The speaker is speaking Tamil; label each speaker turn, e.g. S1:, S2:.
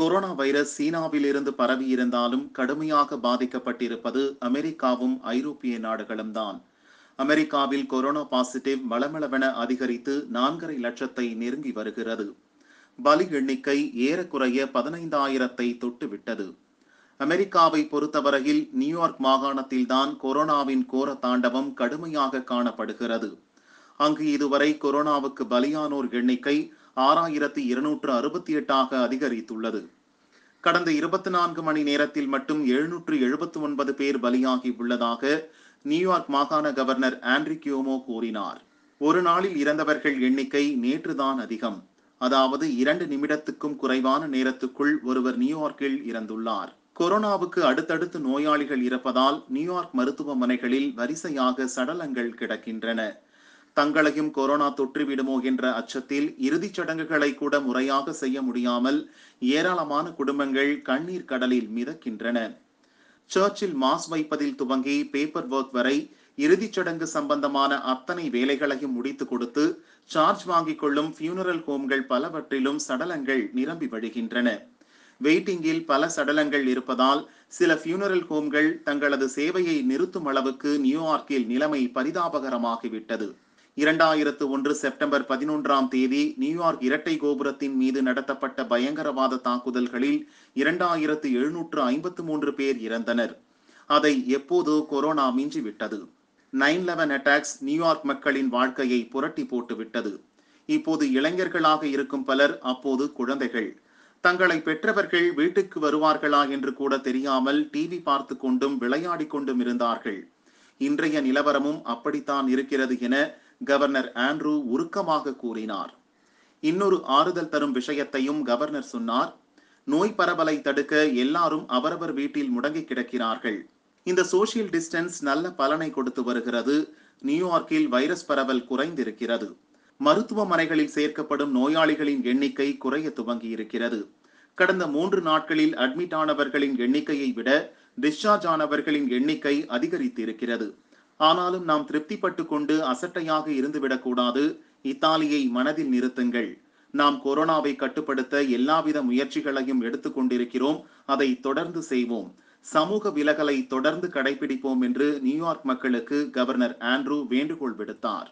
S1: கொரோனா வைரஸ் சீனாவில் இருந்து பரவி இருந்தாலும் கடுமையாக பாதிக்கப்பட்டிருப்பது அமெரிக்காவும் ஐரோப்பிய நாடுகளும் தான் அமெரிக்காவில் கொரோனா பாசிட்டிவ் மளமளவென அதிகரித்து நான்கரை லட்சத்தை நெருங்கி வருகிறது பலி எண்ணிக்கை ஏறக்குறைய பதினைந்தாயிரத்தை தொட்டுவிட்டது அமெரிக்காவை பொறுத்தவரையில் நியூயார்க் மாகாணத்தில்தான் கொரோனாவின் கோர தாண்டவம் கடுமையாக காணப்படுகிறது அங்கு இதுவரை கொரோனாவுக்கு பலியானோர் எண்ணிக்கை ஆறாயிரத்தி இருநூற்று அறுபத்தி எட்டாக அதிகரித்துள்ளது கடந்த இருபத்தி நான்கு மணி நேரத்தில் மட்டும் எழுநூற்று எழுபத்தி ஒன்பது பேர் பலியாகி உள்ளதாக நியூயார்க் மாகாண கவர்னர் ஆண்ட்ரி கியோமோ கூறினார் ஒரு நாளில் இறந்தவர்கள் எண்ணிக்கை நேற்றுதான் அதிகம் அதாவது இரண்டு நிமிடத்துக்கும் குறைவான நேரத்துக்குள் ஒருவர் நியூயார்க்கில் இறந்துள்ளார் கொரோனாவுக்கு அடுத்தடுத்து நோயாளிகள் இருப்பதால் நியூயார்க் மருத்துவமனைகளில் வரிசையாக சடலங்கள் கிடக்கின்றன தங்களையும் கொரோனா தொற்றிவிடுமோ என்ற அச்சத்தில் இறுதிச் சடங்குகளை கூட முறையாக செய்ய முடியாமல் ஏராளமான குடும்பங்கள் கண்ணீர் கடலில் மிதக்கின்றன சர்ச்சில் மாஸ் வைப்பதில் துவங்கி பேப்பர் ஒர்க் வரை இறுதிச் சடங்கு சம்பந்தமான அத்தனை வேலைகளையும் முடித்து கொடுத்து சார்ஜ் வாங்கிக் கொள்ளும் ஃபியூனரல் ஹோம்கள் பலவற்றிலும் சடலங்கள் நிரம்பி வழிகின்றன வெயிட்டிங்கில் பல சடலங்கள் இருப்பதால் சில ஃபியூனரல் ஹோம்கள் தங்களது சேவையை நிறுத்தும் அளவுக்கு நியூயார்க்கில் நிலைமை பரிதாபகரமாகிவிட்டது இரண்டாயிரத்து ஒன்று செப்டம்பர் பதினொன்றாம் தேதி நியூயார்க் இரட்டை கோபுரத்தின் மீது நடத்தப்பட்ட பயங்கரவாத தாக்குதல்களில் இரண்டாயிரத்து எழுநூற்று ஐம்பத்து மூன்று பேர் இறந்தனர் அதை எப்போதோ கொரோனா மிஞ்சிவிட்டது நைன் லெவன் அட்டாக்ஸ் நியூயார்க் மக்களின் வாழ்க்கையை புரட்டி போட்டுவிட்டது இப்போது இளைஞர்களாக இருக்கும் பலர் அப்போது குழந்தைகள் தங்களை பெற்றவர்கள் வீட்டுக்கு வருவார்களா என்று கூட தெரியாமல் டிவி பார்த்து கொண்டும் விளையாடி கொண்டும் இருந்தார்கள் இன்றைய நிலவரமும் அப்படித்தான் இருக்கிறது என கவர்னர் ஆண்ட்ரூ உருக்கமாக கூறினார் இன்னொரு ஆறுதல் தரும் விஷயத்தையும் கவர்னர் சொன்னார் நோய் பரவலை தடுக்க எல்லாரும் அவரவர் வீட்டில் முடங்கி கிடக்கிறார்கள் இந்த சோசியல் டிஸ்டன்ஸ் நல்ல பலனை கொடுத்து வருகிறது நியூயார்க்கில் வைரஸ் பரவல் குறைந்திருக்கிறது மருத்துவமனைகளில் சேர்க்கப்படும் நோயாளிகளின் எண்ணிக்கை குறைய துவங்கி இருக்கிறது கடந்த மூன்று நாட்களில் அட்மிட் ஆனவர்களின் எண்ணிக்கையை விட டிஸ்சார்ஜ் ஆனவர்களின் எண்ணிக்கை அதிகரித்து இருக்கிறது ஆனாலும் நாம் திருப்திப்பட்டு கொண்டு அசட்டையாக இருந்துவிடக்கூடாது இத்தாலியை மனதில் நிறுத்துங்கள் நாம் கொரோனாவை கட்டுப்படுத்த எல்லாவித முயற்சிகளையும் எடுத்துக்கொண்டிருக்கிறோம் அதை தொடர்ந்து செய்வோம் சமூக விலகலை தொடர்ந்து கடைபிடிப்போம் என்று நியூயார்க் மக்களுக்கு கவர்னர் ஆண்ட்ரூ வேண்டுகோள் விடுத்தார்